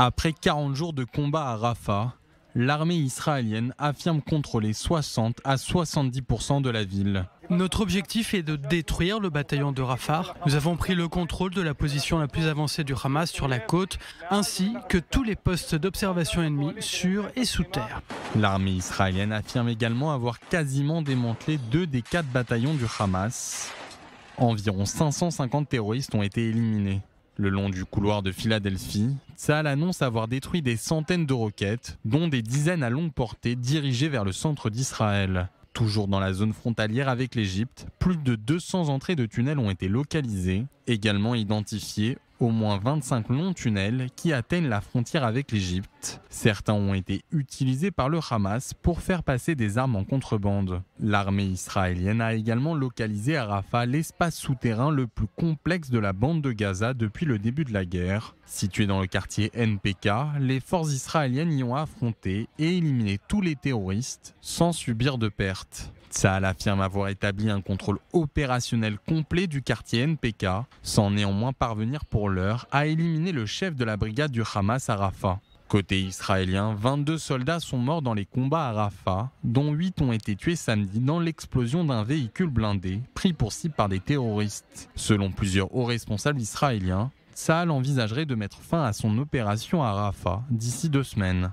Après 40 jours de combat à Rafah, l'armée israélienne affirme contrôler 60 à 70% de la ville. Notre objectif est de détruire le bataillon de Rafah. Nous avons pris le contrôle de la position la plus avancée du Hamas sur la côte, ainsi que tous les postes d'observation ennemis sur et sous terre. L'armée israélienne affirme également avoir quasiment démantelé deux des quatre bataillons du Hamas. Environ 550 terroristes ont été éliminés. Le long du couloir de Philadelphie, Tsal annonce avoir détruit des centaines de roquettes, dont des dizaines à longue portée dirigées vers le centre d'Israël. Toujours dans la zone frontalière avec l'Égypte, plus de 200 entrées de tunnels ont été localisées, également identifiées au moins 25 longs tunnels qui atteignent la frontière avec l'Égypte. Certains ont été utilisés par le Hamas pour faire passer des armes en contrebande. L'armée israélienne a également localisé à Rafah l'espace souterrain le plus complexe de la bande de Gaza depuis le début de la guerre. Situé dans le quartier NPK, les forces israéliennes y ont affronté et éliminé tous les terroristes sans subir de pertes. Tsaal affirme avoir établi un contrôle opérationnel complet du quartier NPK, sans néanmoins parvenir pour l'heure à éliminer le chef de la brigade du Hamas à Rafah. Côté israélien, 22 soldats sont morts dans les combats à Rafah, dont 8 ont été tués samedi dans l'explosion d'un véhicule blindé pris pour cible par des terroristes. Selon plusieurs hauts responsables israéliens, Tsal envisagerait de mettre fin à son opération à Rafah d'ici deux semaines.